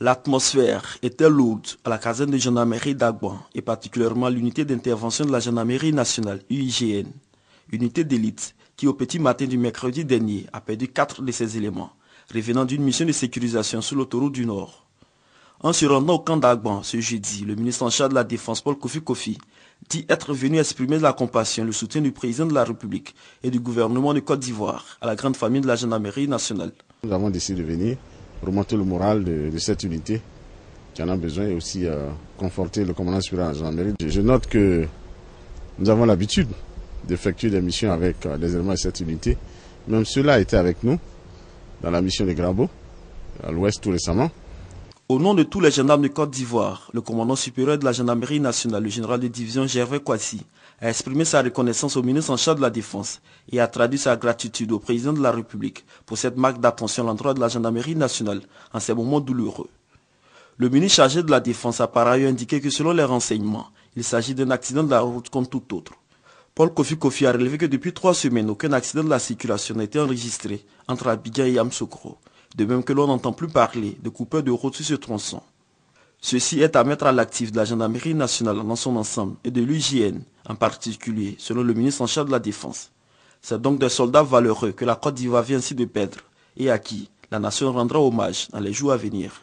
L'atmosphère était lourde à la caserne de gendarmerie d'Agouan et particulièrement l'unité d'intervention de la gendarmerie nationale UIGN, unité d'élite qui au petit matin du mercredi dernier a perdu quatre de ses éléments, revenant d'une mission de sécurisation sur l'autoroute du Nord. En se rendant au camp d'Agban ce jeudi, le ministre en charge de la Défense, Paul Kofi Kofi, dit être venu exprimer de la compassion le soutien du président de la République et du gouvernement de Côte d'Ivoire à la grande famille de la gendarmerie nationale. Nous avons décidé de venir remonter le moral de, cette unité qui en a besoin et aussi euh, conforter le commandant supérieur de la Je, note que nous avons l'habitude d'effectuer des missions avec des euh, les éléments de cette unité. Même ceux-là étaient avec nous dans la mission de Grabo, à l'ouest tout récemment. Au nom de tous les gendarmes de Côte d'Ivoire, le commandant supérieur de la gendarmerie nationale, le général de division Gervais Kwasi, a exprimé sa reconnaissance au ministre en charge de la Défense et a traduit sa gratitude au président de la République pour cette marque d'attention à l'endroit de la gendarmerie nationale en ces moments douloureux. Le ministre chargé de la Défense a par ailleurs indiqué que selon les renseignements, il s'agit d'un accident de la route comme tout autre. Paul Kofi Kofi a relevé que depuis trois semaines, aucun accident de la circulation n'a été enregistré entre Abidjan et Yamsoukro, de même que l'on n'entend plus parler de coupeurs de route sur ce tronçon. Ceci est à mettre à l'actif de la gendarmerie nationale dans son ensemble et de l'UGN en particulier, selon le ministre en charge de la Défense. C'est donc des soldats valeureux que la Côte d'Ivoire vient ainsi de perdre et à qui la nation rendra hommage dans les jours à venir.